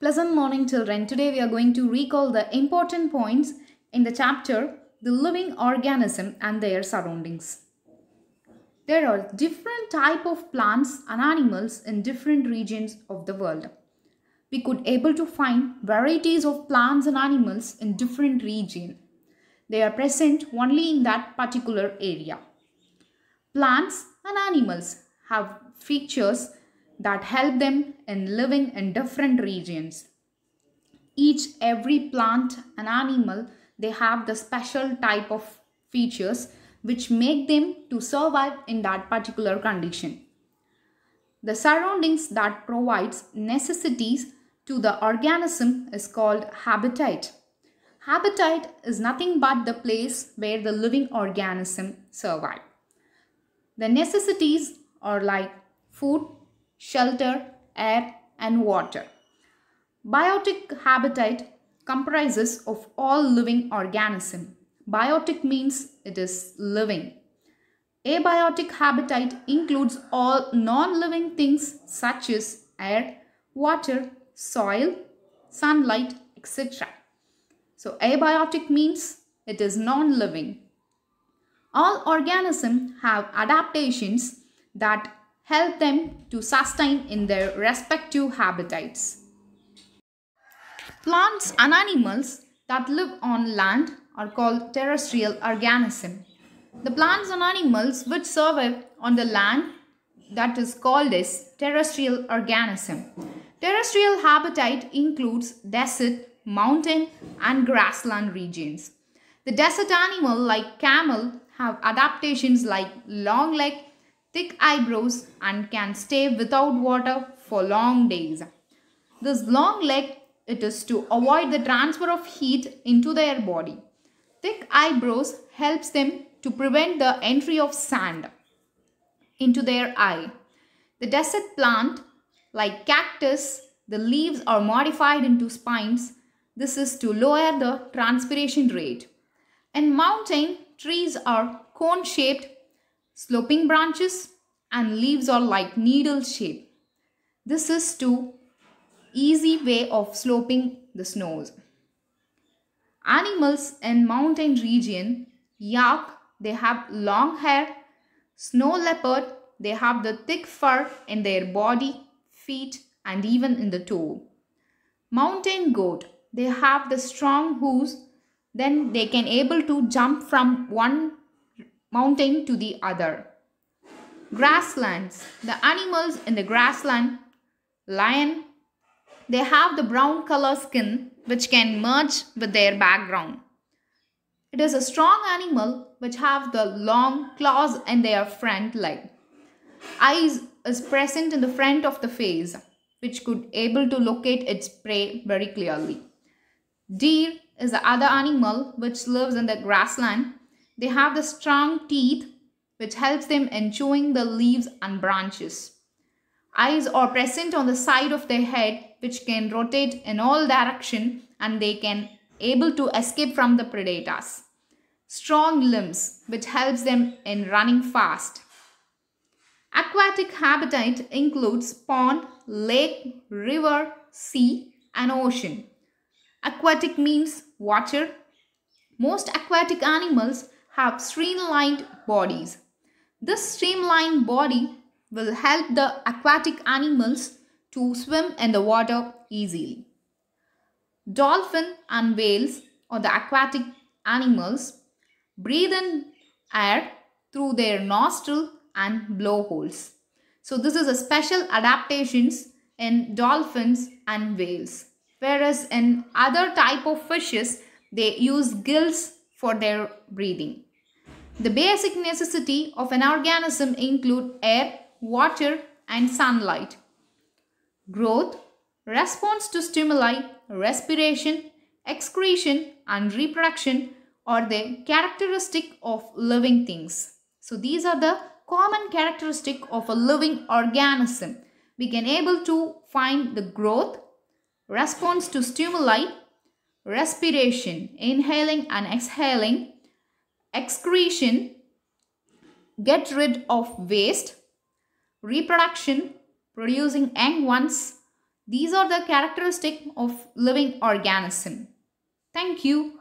Pleasant morning children. Today we are going to recall the important points in the chapter The Living Organism and Their Surroundings. There are different type of plants and animals in different regions of the world. We could able to find varieties of plants and animals in different region. They are present only in that particular area. Plants and animals have features that help them in living in different regions. Each every plant and animal they have the special type of features which make them to survive in that particular condition. The surroundings that provides necessities to the organism is called habitat. Habitat is nothing but the place where the living organism survive. The necessities are like food, shelter, air and water. Biotic habitat comprises of all living organism. Biotic means it is living. Abiotic habitat includes all non-living things such as air, water, soil, sunlight, etc. So abiotic means it is non-living. All organisms have adaptations that help them to sustain in their respective habitats. Plants and animals that live on land are called terrestrial organism. The plants and animals which survive on the land that is called as terrestrial organism. Terrestrial habitat includes desert, mountain and grassland regions. The desert animal like camel have adaptations like long leg, thick eyebrows and can stay without water for long days. This long leg it is to avoid the transfer of heat into their body. Thick eyebrows helps them to prevent the entry of sand into their eye. The desert plant like cactus, the leaves are modified into spines. This is to lower the transpiration rate. And mountain trees are cone-shaped sloping branches and leaves are like needle shape. This is too easy way of sloping the snows. Animals in mountain region, yak, they have long hair. Snow leopard, they have the thick fur in their body, feet and even in the toe. Mountain goat, they have the strong hooves, then they can able to jump from one mountain to the other. Grasslands. The animals in the grassland, lion, they have the brown color skin which can merge with their background. It is a strong animal which have the long claws in their front leg. Eyes is present in the front of the face which could able to locate its prey very clearly. Deer is the other animal which lives in the grassland they have the strong teeth which helps them in chewing the leaves and branches. Eyes are present on the side of their head which can rotate in all direction and they can able to escape from the predators. Strong limbs which helps them in running fast. Aquatic habitat includes pond, lake, river, sea and ocean. Aquatic means water. Most aquatic animals have streamlined bodies. This streamlined body will help the aquatic animals to swim in the water easily. Dolphin and whales or the aquatic animals breathe in air through their nostril and blowholes. So this is a special adaptations in dolphins and whales. Whereas in other type of fishes, they use gills for their breathing. The basic necessity of an organism include air, water and sunlight. Growth, response to stimuli, respiration, excretion and reproduction are the characteristic of living things. So these are the common characteristic of a living organism. We can able to find the growth, response to stimuli, respiration, inhaling and exhaling, excretion, get rid of waste, reproduction, producing young ones. These are the characteristic of living organism. Thank you.